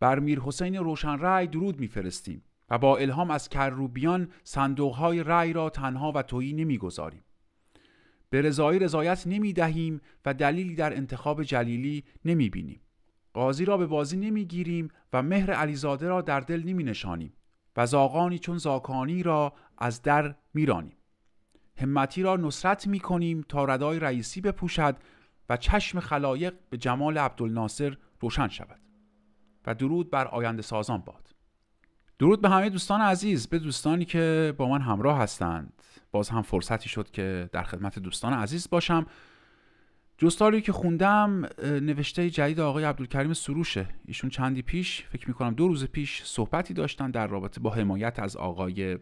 بر میر حسین روشن رای درود میفرستیم و با الهام از کروبیان های رای را تنها و تویی نمیگذاریم به رضایی رضایت نمی دهیم و دلیلی در انتخاب جلیلی نمی بینیم. قاضی را به بازی نمی گیریم و مهر علیزاده را در دل نمی نشانیم و زاقانی چون زاکانی را از در میرانیم. همتی را نصرت می کنیم تا ردای رئیسی بپوشد و چشم خلایق به جمال عبدالناصر روشن شود و درود بر آینده سازان باد درود به همه دوستان عزیز به دوستانی که با من همراه هستند باز هم فرصتی شد که در خدمت دوستان عزیز باشم جستاری که خوندم نوشته جدید آقای عبدالکریم سروشه ایشون چندی پیش فکر کنم دو روز پیش صحبتی داشتن در رابطه با حمایت از آقای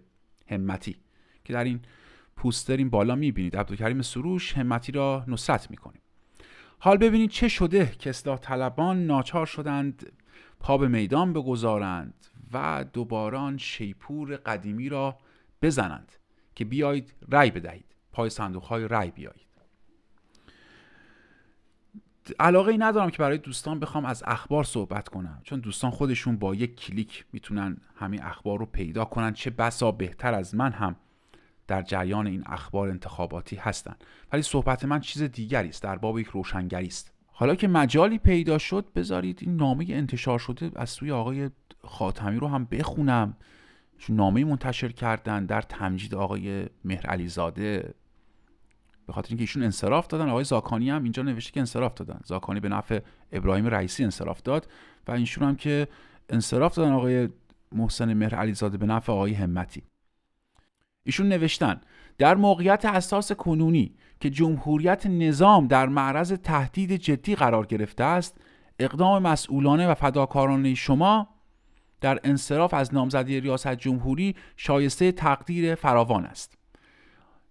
همتی که در این پوستر این بالا میبینید عبدالکریم سروش همتی را نصرت میکنیم حال ببینید چه شده که اصلاح طلبان ناچار شدند پا به میدان بگذارند و دوباران شیپور قدیمی را بزنند که بیایید رأی بدهید پای صندوق های رأی بیایید علاقه ای ندارم که برای دوستان بخوام از اخبار صحبت کنم چون دوستان خودشون با یک کلیک میتونن همین اخبار رو پیدا کنن چه بسا بهتر از من هم در جریان این اخبار انتخاباتی هستند ولی صحبت من چیز دیگری است در باب یک روشنگری است حالا که مجالی پیدا شد بذارید این نامه انتشار شده از سوی آقای خاتمی رو هم بخونم چون نامه منتشر کردن در تمجید آقای مهر زاده به خاطر اینکه ایشون انصراف دادن آقای زاکانی هم اینجا نوشته که انصراف دادن زاکانی به نفع ابراهیم رئیسی انصراف داد و اینشون هم که انصراف دادن آقای محسن مهر علیزاده به نفع آقای همتی ایشون نوشتن در موقعیت اساس کنونی که جمهوریت نظام در معرض تهدید جدی قرار گرفته است اقدام مسئولانه و فداکارانه شما در انصراف از نامزدی ریاست جمهوری شایسته تقدیر فراوان است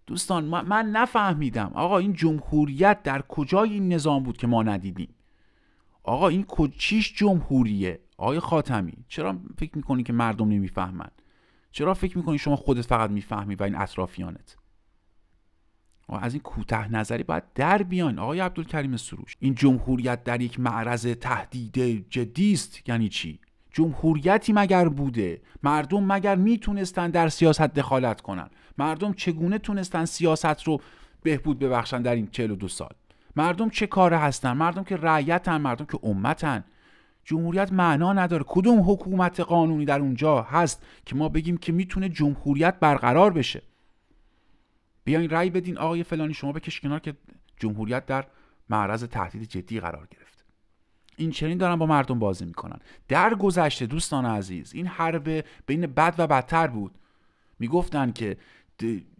دوستان من نفهمیدم آقا این جمهوریت در کجای این نظام بود که ما ندیدیم آقا این کچیش جمهوریه آقای خاتمی چرا فکر میکنی که مردم نمیفهمند چرا فکر میکنی شما خودت فقط میفهمی و این اطرافیانت از این کوتاه نظری باید در بیان آقای عبدالکریم سروش این جمهوریت در یک معرض تهدید جدی است یعنی چی جمهوریتی مگر بوده مردم مگر میتونستن در سیاست دخالت کنن مردم چگونه تونستن سیاست رو بهبود ببخشن در این 42 سال مردم چه کاره هستن مردم که رعیتن مردم که امتن جمهوریت معنا نداره کدوم حکومت قانونی در اونجا هست که ما بگیم که میتونه جمهوریت برقرار بشه بیاین رأی بدین آقای فلانی شما بکش کنار که جمهوریت در معرض تهدید جدی قرار گرفت این چنین دارن با مردم بازی میکنن در گذشته دوستان عزیز این حرب بین بد و بدتر بود میگفتن که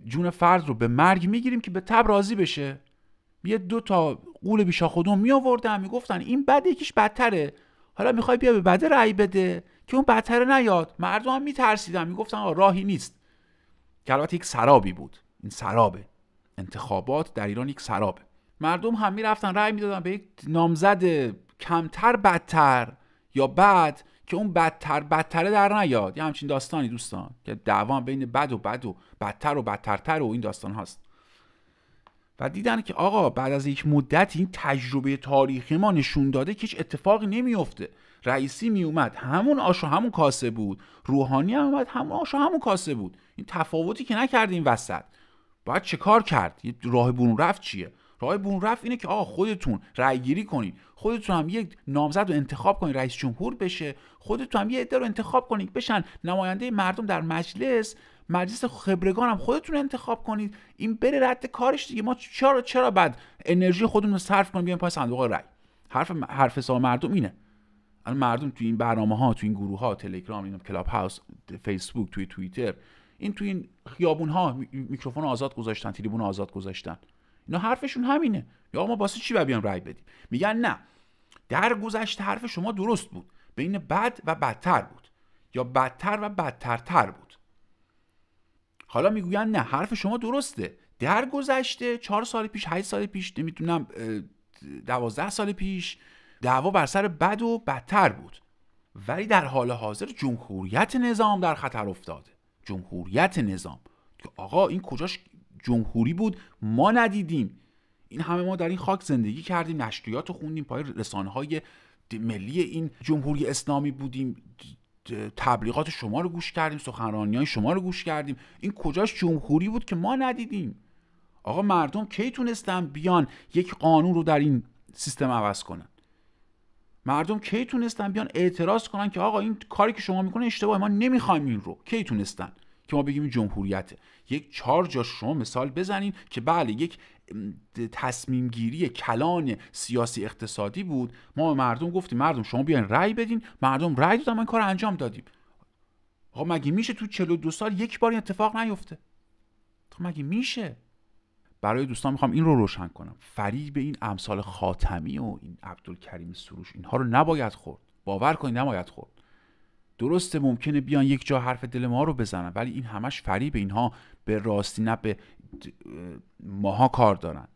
جون فرد رو به مرگ میگیریم که به تب راضی بشه یه دو تا قول بیشا خودم می میگفتن این بد یکیش بدتره حالا میخوای بیا به بده رأی بده که اون بدتر نیاد مردم هم میترسیدن میگفتن آه راهی نیست که البته یک سرابی بود این سرابه انتخابات در ایران یک سرابه مردم هم میرفتن رأی میدادن به یک نامزد کمتر بدتر یا بد که اون بدتر بدتره در نیاد یه همچین داستانی دوستان که دعوا بین بد و بد و بدتر و بدترتر و این داستان هاست و دیدن که آقا بعد از یک مدت این تجربه تاریخی ما نشون داده که هیچ اتفاقی نمیفته رئیسی میومد همون آش و همون کاسه بود روحانی هم اومد همون آش همون کاسه بود این تفاوتی که نکرد این وسط باید چه کار کرد یه راه برون رفت چیه راه برون رفت اینه که آقا خودتون رأی گیری کنین خودتون هم یک نامزد رو انتخاب کنین رئیس جمهور بشه خودتون هم یه عده رو انتخاب کنین بشن نماینده مردم در مجلس مجلس خبرگان هم خودتون انتخاب کنید این بره رد کارش دیگه ما چرا چرا بعد انرژی خودمون رو صرف کنیم بیایم پای صندوق رای حرف حرف سا مردم اینه الان مردم توی این برنامه ها توی این گروه ها تلگرام اینا کلاب هاوس فیسبوک توی توییتر این توی این خیابون ها میکروفون آزاد گذاشتن تریبون آزاد گذاشتن اینا حرفشون همینه یا ما واسه چی بیام رای بدیم میگن نه در گذشته حرف شما درست بود بین بد و بدتر بود یا بدتر و بدترتر بود حالا میگویند نه حرف شما درسته در گذشته چهار سال پیش هشت سال پیش نمیتونم دوازده سال پیش دعوا بر سر بد و بدتر بود ولی در حال حاضر جمهوریت نظام در خطر افتاده جمهوریت نظام که آقا این کجاش جمهوری بود ما ندیدیم این همه ما در این خاک زندگی کردیم نشریات خوندیم پای رسانه های ملی این جمهوری اسلامی بودیم تبلیغات شما رو گوش کردیم سخنرانی های شما رو گوش کردیم این کجاش جمهوری بود که ما ندیدیم آقا مردم کی تونستن بیان یک قانون رو در این سیستم عوض کنن مردم کی تونستن بیان اعتراض کنن که آقا این کاری که شما میکنه اشتباه ما نمیخوایم این رو کی تونستن که ما بگیم جمهوریته یک چهار جا شما مثال بزنین که بله یک تصمیم گیری کلان سیاسی اقتصادی بود ما به مردم گفتیم مردم شما بیاین رأی بدین مردم رأی دادن ما این کار انجام دادیم خب مگه میشه تو 42 سال یک بار این اتفاق نیفته خب مگه میشه برای دوستان میخوام این رو روشن کنم فریب این امثال خاتمی و این عبدالکریم سروش اینها رو نباید خورد باور کنید نباید خورد درسته ممکنه بیان یک جا حرف دل ما رو بزنن ولی این همش فریب اینها به راستی نه به ماها کار دارن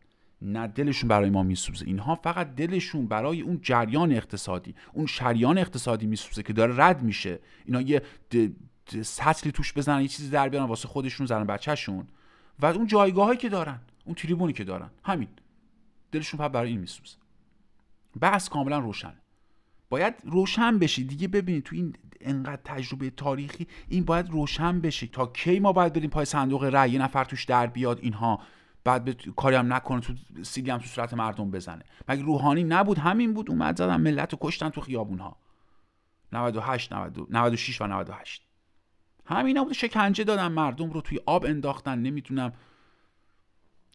نه دلشون برای ما میسوزه اینها فقط دلشون برای اون جریان اقتصادی اون شریان اقتصادی میسوزه که داره رد میشه اینا یه سطلی توش بزنن یه چیزی در بیارن واسه خودشون زن بچهشون و اون جایگاهایی که دارن اون تریبونی که دارن همین دلشون فقط برای این میسوزه بحث کاملا روشنه باید روشن بشه دیگه ببینید تو این انقدر تجربه تاریخی این باید روشن بشه تا کی ما باید بریم پای صندوق رأی یه نفر توش در بیاد اینها بعد به کاری هم نکنه تو سیلی هم تو صورت مردم بزنه مگه روحانی نبود همین بود اومد زدن ملت رو کشتن تو خیابون ها 98 96 و 98 همینا بود شکنجه دادن مردم رو توی آب انداختن نمیتونم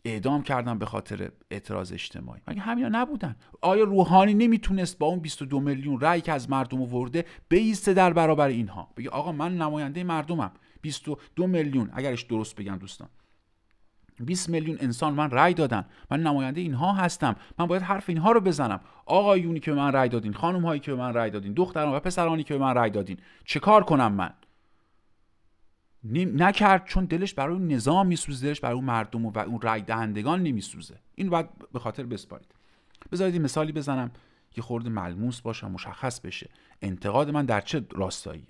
اعدام کردن به خاطر اعتراض اجتماعی مگه همینا نبودن آیا روحانی نمیتونست با اون 22 میلیون رای که از مردم ورده بیسته در برابر اینها بگه آقا من نماینده مردمم 22 میلیون اگرش درست بگم دوستان 20 میلیون انسان من رای دادن من نماینده اینها هستم من باید حرف اینها رو بزنم آقایونی که به من رای دادین خانم هایی که به من رای دادین دختران و پسرانی که به من رأی دادین چه کنم من نکرد چون دلش برای اون نظام میسوزه دلش برای اون مردم و اون رای دهندگان نمیسوزه این باید به خاطر بسپارید بذارید این مثالی بزنم که خورد ملموس باشه مشخص بشه انتقاد من در چه راستاییه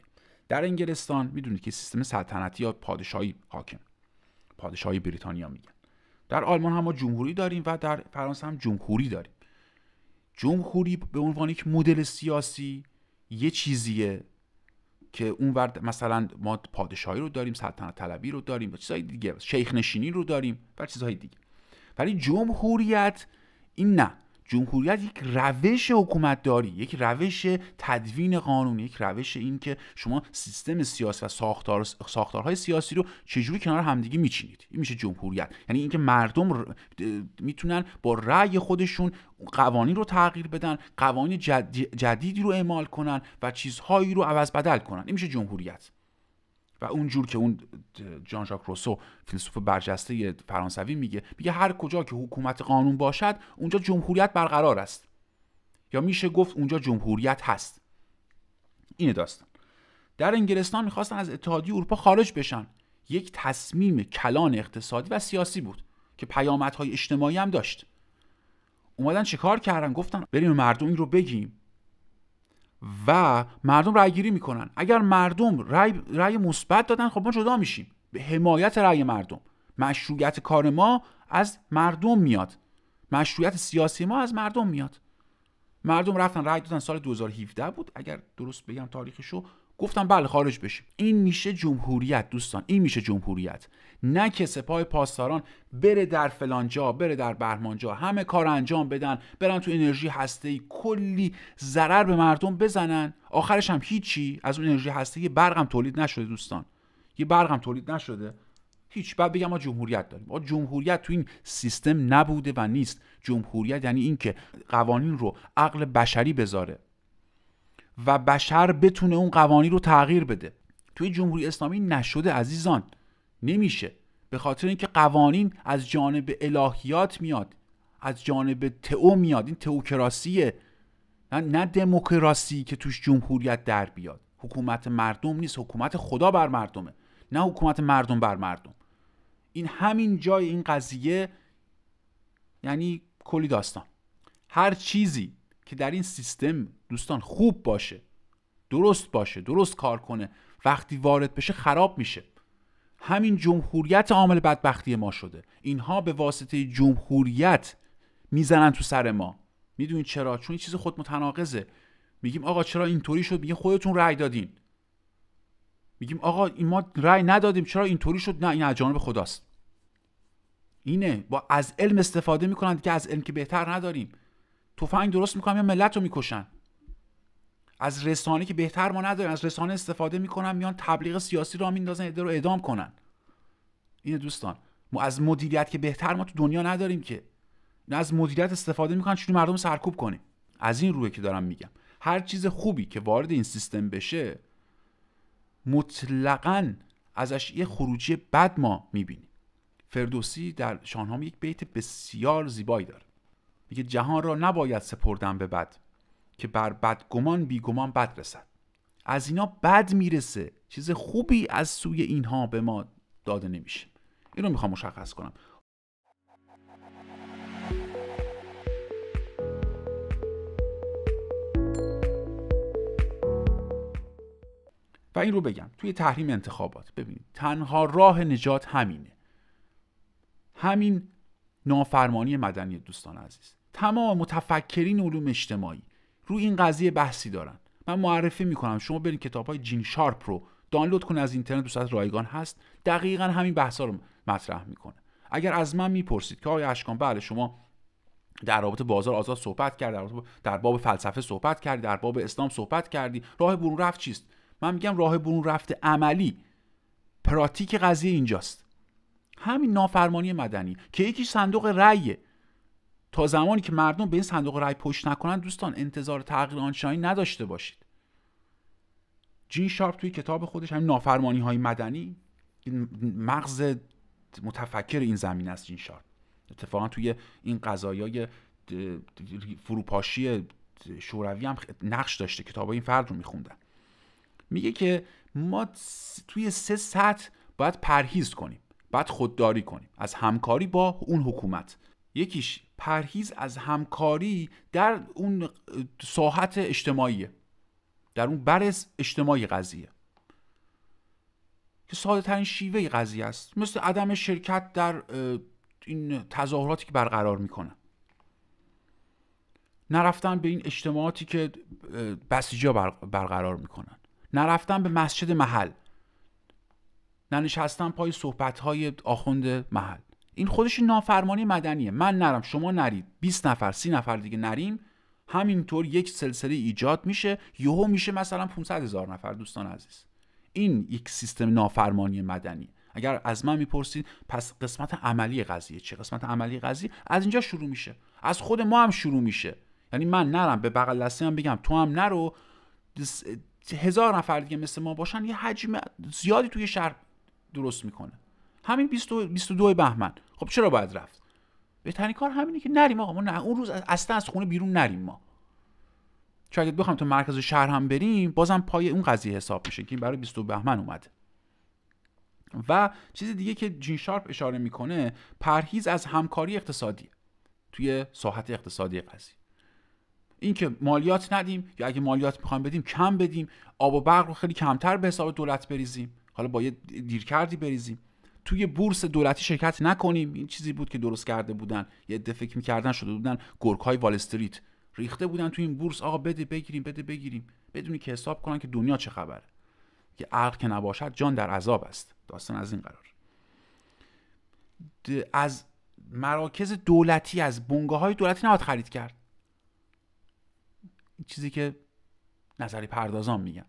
در انگلستان میدونید که سیستم سلطنتی یا پادشاهی حاکم پادشاهی بریتانیا میگن در آلمان هم ما جمهوری داریم و در فرانسه هم جمهوری داریم جمهوری به عنوان یک مدل سیاسی یه چیزیه که اون ورد مثلا ما پادشاهی رو داریم سلطنت طلبی رو داریم و چیزهای دیگه شیخ نشینی رو داریم و چیزهای دیگه ولی جمهوریت این نه جمهوریت یک روش داری، یک روش تدوین قانون یک روش این که شما سیستم سیاسی و ساختار ساختارهای سیاسی رو چجوری کنار همدیگه میچینید این میشه جمهوریت یعنی اینکه مردم میتونن با رأی خودشون قوانین رو تغییر بدن قوانین جدیدی رو اعمال کنن و چیزهایی رو عوض بدل کنن این میشه جمهوریت و اونجور که اون جان ژاک روسو فیلسوف برجسته فرانسوی میگه میگه هر کجا که حکومت قانون باشد اونجا جمهوریت برقرار است یا میشه گفت اونجا جمهوریت هست اینه داستان در انگلستان میخواستن از اتحادیه اروپا خارج بشن یک تصمیم کلان اقتصادی و سیاسی بود که پیامدهای اجتماعی هم داشت اومدن چیکار کردن گفتن بریم مردم این رو بگیم و مردم رأی گیری میکنن اگر مردم رأی, مثبت دادن خب ما جدا میشیم به حمایت رأی مردم مشروعیت کار ما از مردم میاد مشروعیت سیاسی ما از مردم میاد مردم رفتن رأی دادن سال 2017 بود اگر درست بگم تاریخشو گفتم بله خارج بشیم این میشه جمهوریت دوستان این میشه جمهوریت نه که سپاه پاسداران بره در فلان جا بره در برمان جا همه کار انجام بدن برن تو انرژی هسته کلی ضرر به مردم بزنن آخرش هم هیچی از اون انرژی هسته یه برقم تولید نشده دوستان یه برقم تولید نشده هیچ بعد بگم ما جمهوریت داریم ما جمهوریت تو این سیستم نبوده و نیست جمهوریت یعنی اینکه قوانین رو عقل بشری بذاره و بشر بتونه اون قوانین رو تغییر بده توی جمهوری اسلامی نشده عزیزان نمیشه به خاطر اینکه قوانین از جانب الهیات میاد از جانب تئو میاد این تئوکراسیه نه, نه دموکراسی که توش جمهوریت در بیاد حکومت مردم نیست حکومت خدا بر مردمه نه حکومت مردم بر مردم این همین جای این قضیه یعنی کلی داستان هر چیزی که در این سیستم دوستان خوب باشه درست باشه درست کار کنه وقتی وارد بشه خراب میشه همین جمهوریت عامل بدبختی ما شده اینها به واسطه جمهوریت میزنن تو سر ما میدونید چرا چون این چیز خود متناقضه میگیم آقا چرا اینطوری شد میگه خودتون رأی دادین میگیم آقا این ما رأی ندادیم چرا اینطوری شد نه این از جانب خداست اینه با از علم استفاده میکنن که از علم که بهتر نداریم تفنگ درست میکنن ملت رو میکشن از رسانه که بهتر ما نداریم از رسانه استفاده میکنن میان تبلیغ سیاسی را میندازن ایده رو اعدام کنن این دوستان ما از مدیریت که بهتر ما تو دنیا نداریم که نه از مدیریت استفاده میکنن چون مردم سرکوب کنیم از این روی که دارم میگم هر چیز خوبی که وارد این سیستم بشه مطلقا ازش یه خروجی بد ما میبینیم فردوسی در شاهنامه یک بیت بسیار زیبایی داره میگه جهان را نباید سپردن به بد که بر بدگمان بیگمان بد رسد از اینا بد میرسه چیز خوبی از سوی اینها به ما داده نمیشه این رو میخوام مشخص کنم و این رو بگم توی تحریم انتخابات ببینید تنها راه نجات همینه همین نافرمانی مدنی دوستان عزیز تمام متفکرین علوم اجتماعی رو این قضیه بحثی دارن من معرفی میکنم شما برین کتاب های جین شارپ رو دانلود کن از اینترنت به رایگان هست دقیقا همین ها رو مطرح میکنه اگر از من میپرسید که آیا اشکان بله شما در رابطه بازار آزاد صحبت کرد در, باب فلسفه صحبت کردی در باب اسلام صحبت کردی راه برون رفت چیست من میگم راه برون رفت عملی پراتیک قضیه اینجاست همین نافرمانی مدنی که یکی صندوق رأیه تا زمانی که مردم به این صندوق رای پشت نکنند دوستان انتظار تغییر آنچنانی نداشته باشید جین شارپ توی کتاب خودش همین نافرمانی های مدنی مغز متفکر این زمین است جین شارپ اتفاقا توی این قضایای فروپاشی شوروی هم نقش داشته کتاب این فرد رو میخوندن میگه که ما توی سه سطح باید پرهیز کنیم باید خودداری کنیم از همکاری با اون حکومت یکیش پرهیز از همکاری در اون ساحت اجتماعی در اون برس اجتماعی قضیه که ساده ترین شیوه قضیه است مثل عدم شرکت در این تظاهراتی که برقرار میکنه نرفتن به این اجتماعاتی که بسیجا برقرار میکنن نرفتن به مسجد محل ننشستن پای های آخوند محل این خودش نافرمانی مدنیه من نرم شما نرید 20 نفر 30 نفر دیگه نریم همینطور یک سلسله ایجاد میشه یهو میشه مثلا 500 هزار نفر دوستان عزیز این یک سیستم نافرمانی مدنی اگر از من میپرسید پس قسمت عملی قضیه چه قسمت عملی قضیه از اینجا شروع میشه از خود ما هم شروع میشه یعنی من نرم به بغل دستی هم بگم تو هم نرو هزار نفر دیگه مثل ما باشن یه حجم زیادی توی شهر درست میکنه همین 22 بهمن خب چرا باید رفت بهترین کار همینه که نریم آقا ما نه اون روز اصلا از خونه بیرون نریم ما چون اگه بخوام تو مرکز شهر هم بریم بازم پای اون قضیه حساب میشه که این برای 22 بهمن اومده و چیز دیگه که جین شارپ اشاره میکنه پرهیز از همکاری اقتصادی توی ساحت اقتصادی قضیه اینکه مالیات ندیم یا اگه مالیات میخوایم بدیم کم بدیم آب و برق رو خیلی کمتر به حساب دولت بریزیم حالا با یه دیرکردی بریزیم توی بورس دولتی شرکت نکنیم این چیزی بود که درست کرده بودن یه عده فکر میکردن شده بودن گرگ های وال استریت ریخته بودن توی این بورس آقا بده بگیریم بده بگیریم بدونی که حساب کنن که دنیا چه خبره که عقل که نباشد جان در عذاب است داستان از این قرار از مراکز دولتی از بنگاه های دولتی نباید خرید کرد چیزی که نظری پردازان میگن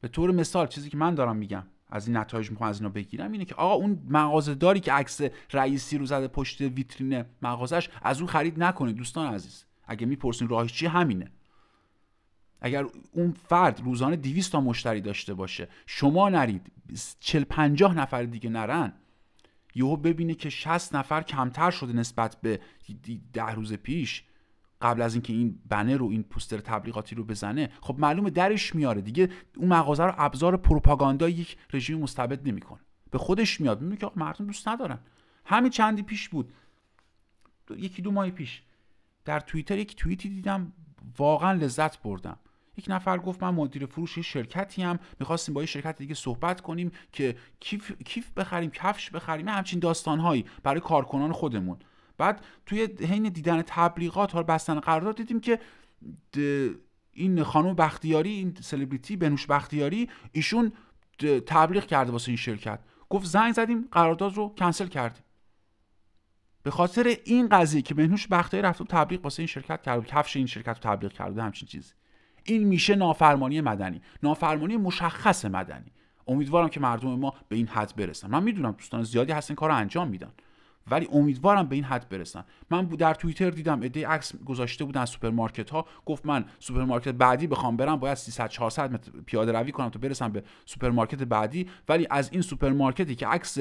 به طور مثال چیزی که من دارم میگم از این نتایج میخوام از اینا بگیرم اینه که آقا اون مغازه‌داری که عکس رئیسی رو زده پشت ویترین مغازش از اون خرید نکنید دوستان عزیز اگه میپرسین راهش چی همینه اگر اون فرد روزانه 200 تا مشتری داشته باشه شما نرید 40 50 نفر دیگه نرن یهو ببینه که 60 نفر کمتر شده نسبت به 10 روز پیش قبل از اینکه این بنر رو این پوستر تبلیغاتی رو بزنه خب معلومه درش میاره دیگه اون مغازه رو ابزار پروپاگاندا یک رژیم مستبد نمیکنه به خودش میاد میبینه که مردم دوست ندارن همین چندی پیش بود یکی دو ماه پیش در توییتر یک توییتی دیدم واقعا لذت بردم یک نفر گفت من مدیر فروش یه شرکتی هم میخواستیم با یه شرکت دیگه صحبت کنیم که کیف, کیف بخریم کفش بخریم همچین داستانهایی برای کارکنان خودمون بعد توی حین دیدن تبلیغات حال بستن قرارداد دیدیم که این خانم بختیاری این سلبریتی بنوش بختیاری ایشون تبلیغ کرده واسه این شرکت گفت زنگ زدیم قرارداد رو کنسل کردیم به خاطر این قضیه که بهنوش بختیاری رفت و تبلیغ واسه این شرکت کرد کفش این شرکت رو تبلیغ کرده همچین چیز این میشه نافرمانی مدنی نافرمانی مشخص مدنی امیدوارم که مردم ما به این حد برسن من میدونم دوستان زیادی هستن کار انجام میدن ولی امیدوارم به این حد برسن من در توییتر دیدم ایده عکس گذاشته بودن سوپرمارکت ها گفت من سوپرمارکت بعدی بخوام برم باید 300 400 متر پیاده روی کنم تا برسم به سوپرمارکت بعدی ولی از این سوپرمارکتی که عکس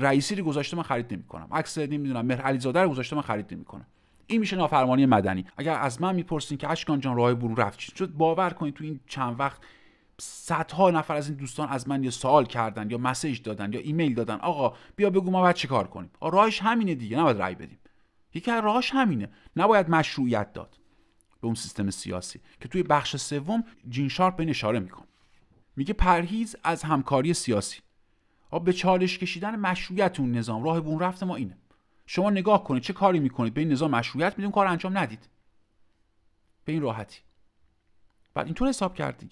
رئیسی رو گذاشته من خرید نمیکنم عکس نمیدونم مهر علیزاده رو گذاشته من خرید نمیکنم این میشه نافرمانی مدنی اگر از من میپرسین که اشکان جان راه برون رفت چی شد باور کنید تو این چند وقت صدها نفر از این دوستان از من یه سوال کردن یا مسیج دادن یا ایمیل دادن آقا بیا بگو ما باید کار کنیم راهش همینه دیگه نباید رأی بدیم یکی از راهش همینه نباید مشروعیت داد به اون سیستم سیاسی که توی بخش سوم جین شارپ به اشاره میکن میگه پرهیز از همکاری سیاسی آب به چالش کشیدن مشروعیت اون نظام راه بون رفت ما اینه شما نگاه کنید چه کاری میکنید به این نظام مشروعیت میدون کار انجام ندید به این راحتی بعد اینطور حساب کرد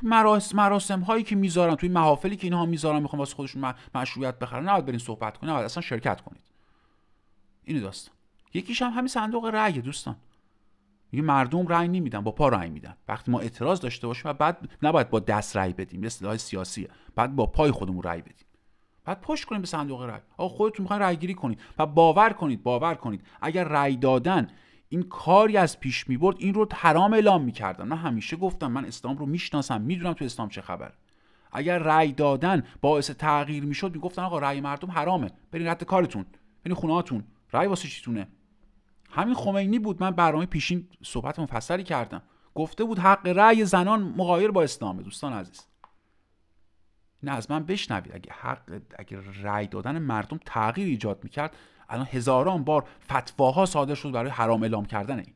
تو مراسم مراسم هایی که میذارن توی محافلی که اینها میذارن میخوام واسه خودشون مشروعیت بخرن نباید برین صحبت کنید نباید اصلا شرکت کنید اینو داستان یکیش هم همین صندوق رأی دوستان میگه مردم رأی نمیدن با پا رای میدن وقتی ما اعتراض داشته باشیم و بعد نباید با دست رأی بدیم یه اصطلاح سیاسیه بعد با پای خودمون رای بدیم بعد پشت کنیم به صندوق رأی آقا خودتون میخواین رأی گیری کنید و باور کنید باور کنید اگر رأی دادن این کاری از پیش می برد این رو حرام اعلام میکردن من همیشه گفتم من اسلام رو میشناسم میدونم تو اسلام چه خبر اگر رأی دادن باعث تغییر می‌شد، میگفتن آقا رأی مردم حرامه برین رد کارتون برین خونهاتون رأی واسه چیتونه همین خمینی بود من برنامه پیشین صحبت مفصلی کردم گفته بود حق رأی زنان مغایر با اسلامه دوستان عزیز نه از من بشنوید اگه حق اگه رأی دادن مردم تغییر ایجاد میکرد الان هزاران بار فتواها صادر شد برای حرام اعلام کردن این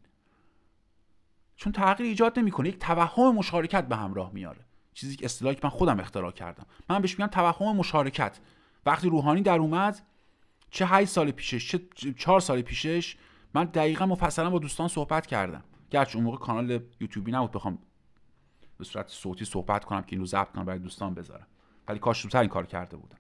چون تغییر ایجاد نمیکنه یک توهم مشارکت به همراه میاره چیزی که اصطلاحی من خودم اختراع کردم من بهش میگم توهم مشارکت وقتی روحانی در اومد چه 8 سال پیشش چه 4 سال پیشش من دقیقا مفصلا با دوستان صحبت کردم گرچه اون موقع کانال یوتیوبی نبود بخوام به صورت صوتی صحبت کنم که اینو ضبط کنم برای دوستان بذارم ولی کاش زودتر این کار کرده بودم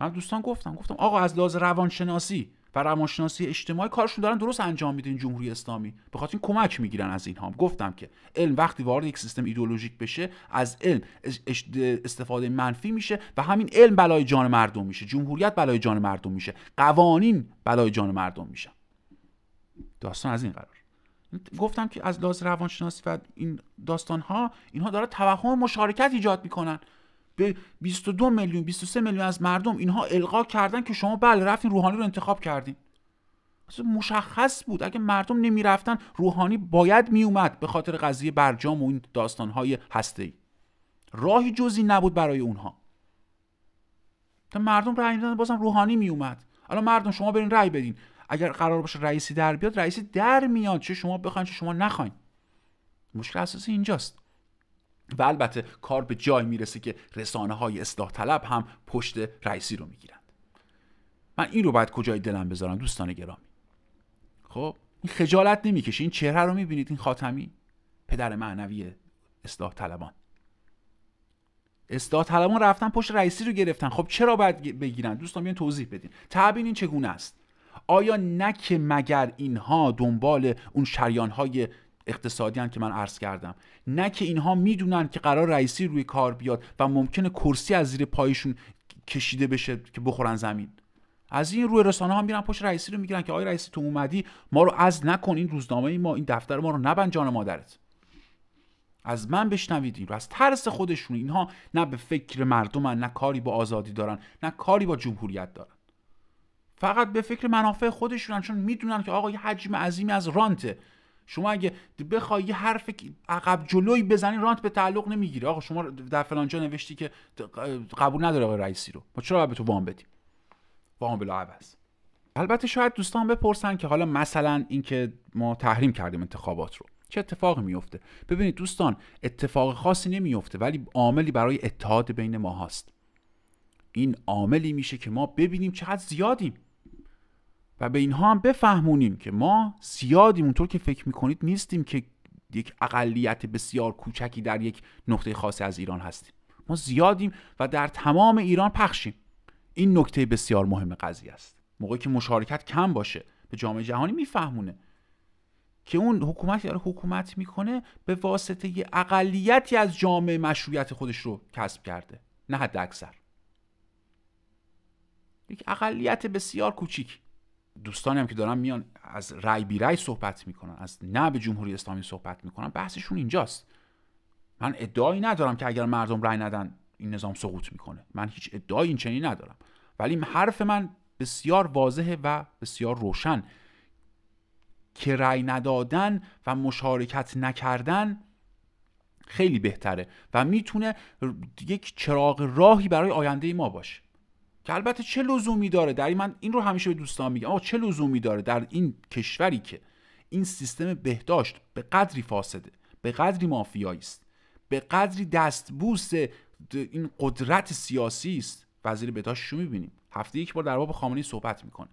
من دوستان گفتم گفتم آقا از لحاظ روانشناسی و روانشناسی اجتماعی کارشون دارن درست انجام میدن جمهوری اسلامی به خاطر این کمک میگیرن از اینها گفتم که علم وقتی وارد یک سیستم ایدولوژیک بشه از علم استفاده منفی میشه و همین علم بلای جان مردم میشه جمهوریت بلای جان مردم میشه قوانین بلای جان مردم میشه داستان از این قرار گفتم که از لحاظ روانشناسی و این داستان ها اینها داره توهم مشارکت ایجاد میکنن به 22 میلیون 23 میلیون از مردم اینها القا کردن که شما بله رفتین روحانی رو انتخاب کردین اصلا مشخص بود اگه مردم نمیرفتن روحانی باید میومد به خاطر قضیه برجام و این داستانهای هسته ای راهی جزی نبود برای اونها تا مردم رأی میدن بازم روحانی میومد الان مردم شما برین رأی بدین اگر قرار باشه رئیسی در بیاد رئیسی در میاد چه شما بخواین چه شما نخواین مشکل اساسی اینجاست و البته کار به جای میرسه که رسانه های اصلاح طلب هم پشت رئیسی رو میگیرند من این رو باید کجای دلم بذارم دوستان گرامی خب این خجالت نمیکشه این چهره رو میبینید این خاتمی پدر معنوی اصلاح طلبان اصلاح طلبان رفتن پشت رئیسی رو گرفتن خب چرا باید بگیرن دوستان بیان توضیح بدین تعبین این چگونه است آیا نه که مگر اینها دنبال اون شریان های اقتصادی هم که من عرض کردم نه که اینها میدونن که قرار رئیسی روی کار بیاد و ممکنه کرسی از زیر پایشون کشیده بشه که بخورن زمین از این روی رسانه ها میرن پشت رئیسی رو میگیرن که آقای رئیسی تو اومدی ما رو از نکن این روزنامه ای ما این دفتر ما رو نبند جان مادرت از من بشنوید این رو از ترس خودشون اینها نه به فکر مردمن نه کاری با آزادی دارن نه کاری با جمهوریت دارن فقط به فکر منافع خودشونن چون میدونن که آقا یه حجم عظیمی از رانته شما اگه بخوای یه حرف عقب جلوی بزنی رانت به تعلق نمیگیره آقا شما در فلان جا نوشتی که قبول نداره آقای رئیسی رو ما چرا به تو وام بدیم وام بلا عوض البته شاید دوستان بپرسن که حالا مثلا اینکه ما تحریم کردیم انتخابات رو چه اتفاقی میفته ببینید دوستان اتفاق خاصی نمیفته ولی عاملی برای اتحاد بین ما هست این عاملی میشه که ما ببینیم چقدر زیادیم و به اینها هم بفهمونیم که ما زیادیم اونطور که فکر میکنید نیستیم که یک اقلیت بسیار کوچکی در یک نقطه خاصی از ایران هستیم ما زیادیم و در تمام ایران پخشیم این نکته بسیار مهم قضیه است موقعی که مشارکت کم باشه به جامعه جهانی میفهمونه که اون حکومت داره حکومت میکنه به واسطه یه اقلیتی از جامعه مشروعیت خودش رو کسب کرده نه حد یک اقلیت بسیار کوچیک دوستانی هم که دارن میان از رای بی رای صحبت میکنن از نه به جمهوری اسلامی صحبت میکنن بحثشون اینجاست من ادعایی ندارم که اگر مردم رای ندن این نظام سقوط میکنه من هیچ ادعایی این ندارم ولی حرف من بسیار واضحه و بسیار روشن که رای ندادن و مشارکت نکردن خیلی بهتره و میتونه یک چراغ راهی برای آینده ما باشه که البته چه لزومی داره در این من این رو همیشه به دوستان میگم آقا چه لزومی داره در این کشوری که این سیستم بهداشت به قدری فاسده به قدری مافیایی است به قدری دستبوس این قدرت سیاسی است وزیر بهداشت رو میبینیم هفته یک بار در باب خامنه‌ای صحبت میکنه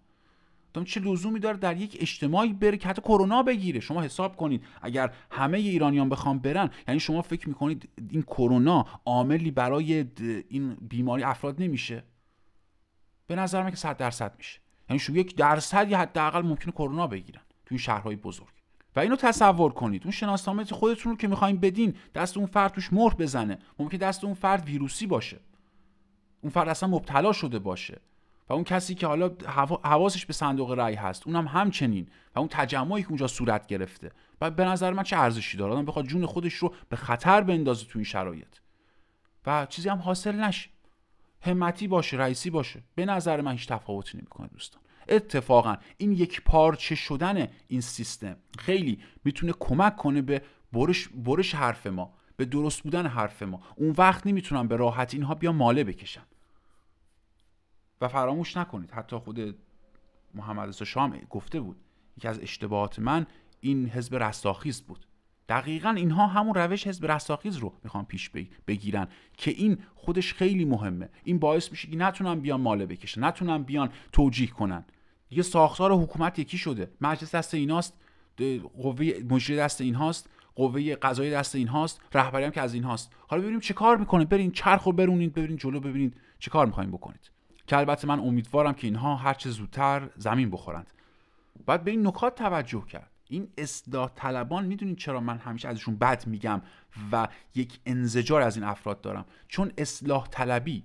تام چه لزومی داره در یک اجتماعی بره که حتی کرونا بگیره شما حساب کنید اگر همه ایرانیان بخوام برن یعنی شما فکر میکنید این کرونا عاملی برای این بیماری افراد نمیشه به نظر که 100 درصد میشه یعنی شما یک درصدی حداقل ممکنه کرونا بگیرن تو این شهرهای بزرگ و اینو تصور کنید اون شناسنامه خودتون رو که میخوایم بدین دست اون فرد توش مهر بزنه ممکن دست اون فرد ویروسی باشه اون فرد اصلا مبتلا شده باشه و اون کسی که حالا حواسش به صندوق رای هست اونم همچنین و اون تجمعی که اونجا صورت گرفته و به نظر من چه ارزشی داره آدم بخواد جون خودش رو به خطر بندازه تو این شرایط و چیزی هم حاصل نشه همتی باشه رئیسی باشه به نظر من هیچ تفاوتی نمیکنه دوستان اتفاقا این یک پارچه شدن این سیستم خیلی میتونه کمک کنه به برش, برش حرف ما به درست بودن حرف ما اون وقت نمیتونن به راحتی اینها بیا ماله بکشن و فراموش نکنید حتی خود محمد رضا شام گفته بود یکی از اشتباهات من این حزب رستاخیز بود دقیقا اینها همون روش حزب رستاخیز رو میخوان پیش بگیرن که این خودش خیلی مهمه این باعث میشه که نتونن بیان ماله بکشن نتونن بیان توجیه کنن دیگه ساختار حکومت یکی شده مجلس دست ایناست قوه مجری دست اینهاست قوه قضایی دست اینهاست رهبری هم که از اینهاست حالا ببینیم چه کار میکنه برین چرخ رو برونید ببینید جلو ببینید چه کار میخواین بکنید که البته من امیدوارم که اینها هر چه زودتر زمین بخورند بعد به این نکات توجه کرد این اصلاح طلبان میدونید چرا من همیشه ازشون بد میگم و یک انزجار از این افراد دارم چون اصلاح طلبی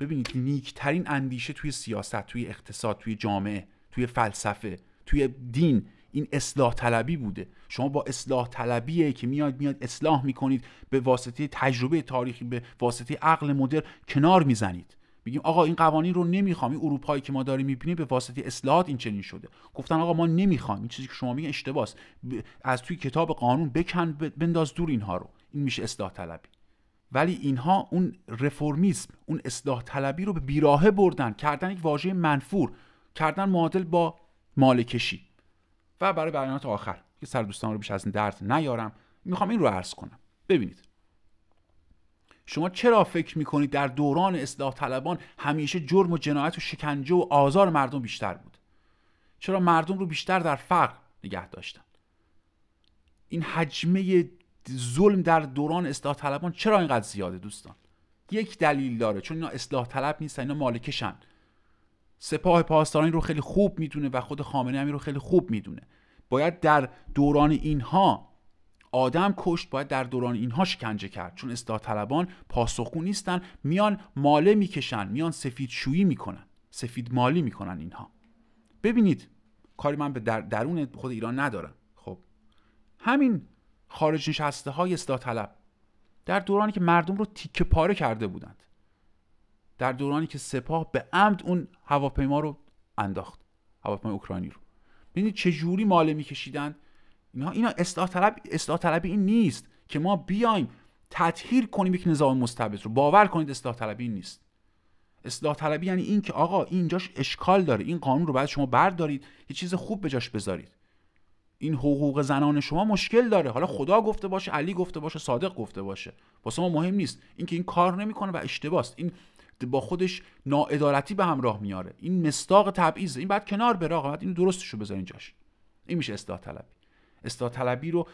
ببینید نیکترین اندیشه توی سیاست توی اقتصاد توی جامعه توی فلسفه توی دین این اصلاح طلبی بوده شما با اصلاح طلبیه که میاد میاد اصلاح میکنید به واسطه تجربه تاریخی به واسطه عقل مدر کنار میزنید بگیم آقا این قوانین رو نمیخوام این اروپایی که ما داریم میبینیم به واسطه اصلاحات این چنین شده گفتن آقا ما نمیخوام این چیزی که شما میگین اشتباس از توی کتاب قانون بکن بنداز دور اینها رو این میشه اصلاح طلبی ولی اینها اون رفرمیسم اون اصلاح طلبی رو به بیراهه بردن کردن یک واژه منفور کردن معادل با مالکشی و برای بیانات آخر که سر دوستان رو بیش از این درد نیارم میخوام این رو عرض کنم ببینید شما چرا فکر میکنید در دوران اصلاح طلبان همیشه جرم و جنایت و شکنجه و آزار مردم بیشتر بود چرا مردم رو بیشتر در فقر نگه داشتن این حجمه ظلم در دوران اصلاح طلبان چرا اینقدر زیاده دوستان یک دلیل داره چون اینا اصلاح طلب نیستن اینا مالکشن سپاه پاسداران رو خیلی خوب میدونه و خود خامنه هم رو خیلی خوب میدونه باید در دوران اینها آدم کشت باید در دوران اینها شکنجه کرد چون اصلاح طلبان پاسخگو نیستن میان ماله میکشن میان سفید شویی میکنن سفید مالی میکنن اینها ببینید کاری من به در درون خود ایران ندارم خب همین خارج نشسته های اصلاح طلب در دورانی که مردم رو تیکه پاره کرده بودند در دورانی که سپاه به عمد اون هواپیما رو انداخت هواپیمای اوکراینی رو ببینید چه جوری ماله میکشیدند اینا اینا اصلاح طلب اصلاح طلبی این نیست که ما بیایم تطهیر کنیم یک نظام مستبد رو باور کنید اصلاح طلبی این نیست اصلاح طلبی یعنی این که آقا اینجاش اشکال داره این قانون رو بعد شما بردارید یه چیز خوب به جاش بذارید این حقوق زنان شما مشکل داره حالا خدا گفته باشه علی گفته باشه صادق گفته باشه واسه ما مهم نیست اینکه این کار نمیکنه و اشتباست این با خودش ناعدالتی به همراه میاره این مستاق تبعیض این بعد کنار بره آقا بعد این درستشو بذارین جاش این میشه اصلاح طلبی اصلاح طلبی رو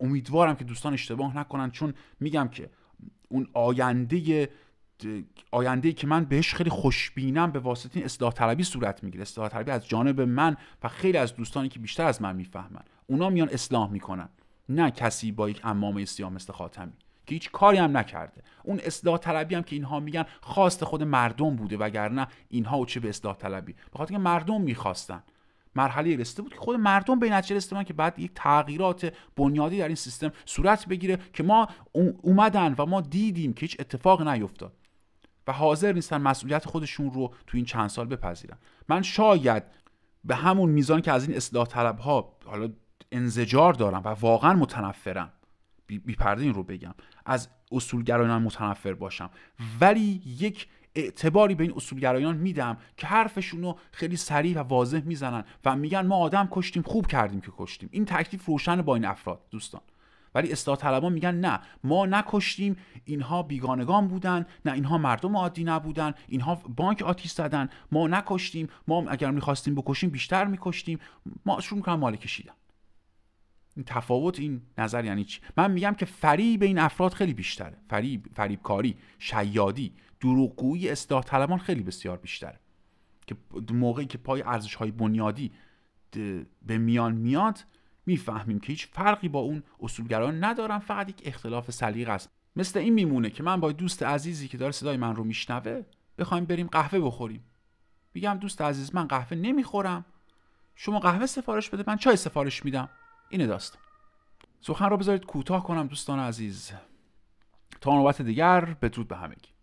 امیدوارم که دوستان اشتباه نکنن چون میگم که اون آینده آینده که من بهش خیلی خوشبینم به واسطه این اصلاح طلبی صورت میگیره اصلاح طلبی از جانب من و خیلی از دوستانی که بیشتر از من میفهمن اونا میان اصلاح میکنن نه کسی با یک امامه سیاه مثل خاتمی که هیچ کاری هم نکرده اون اصلاح طلبی هم که اینها میگن خواست خود مردم بوده وگرنه اینها و چه به اصلاح طلبی بخاطر مردم میخواستن مرحله رسیده بود که خود مردم به نتیجه من که بعد یک تغییرات بنیادی در این سیستم صورت بگیره که ما اومدن و ما دیدیم که هیچ اتفاق نیفتاد و حاضر نیستن مسئولیت خودشون رو تو این چند سال بپذیرن من شاید به همون میزان که از این اصلاح طلب ها حالا انزجار دارم و واقعا متنفرم پرده این رو بگم از اصولگرایان متنفر باشم ولی یک اعتباری به این اصولگرایان میدم که حرفشون رو خیلی سریع و واضح میزنن و میگن ما آدم کشتیم خوب کردیم که کشتیم این تکلیف روشن با این افراد دوستان ولی اصلاح طلبان میگن نه ما نکشتیم اینها بیگانگان بودن نه اینها مردم عادی نبودن اینها بانک آتیش زدن ما نکشتیم ما اگر میخواستیم بکشیم بیشتر میکشتیم ما شروع میکنم مال کشیدن این تفاوت این نظر یعنی چی من میگم که فریب این افراد خیلی بیشتره فریب فریبکاری شیادی دروغگویی اصلاح طلبان خیلی بسیار بیشتره که موقعی که پای ارزش های بنیادی به میان میاد میفهمیم که هیچ فرقی با اون اصولگران ندارن فقط یک اختلاف سلیق است مثل این میمونه که من با دوست عزیزی که داره صدای من رو میشنوه بخوایم بریم قهوه بخوریم میگم دوست عزیز من قهوه نمیخورم شما قهوه سفارش بده من چای سفارش میدم اینه داست سخن رو بذارید کوتاه کنم دوستان عزیز تا نوبت دیگر بدرود به همگی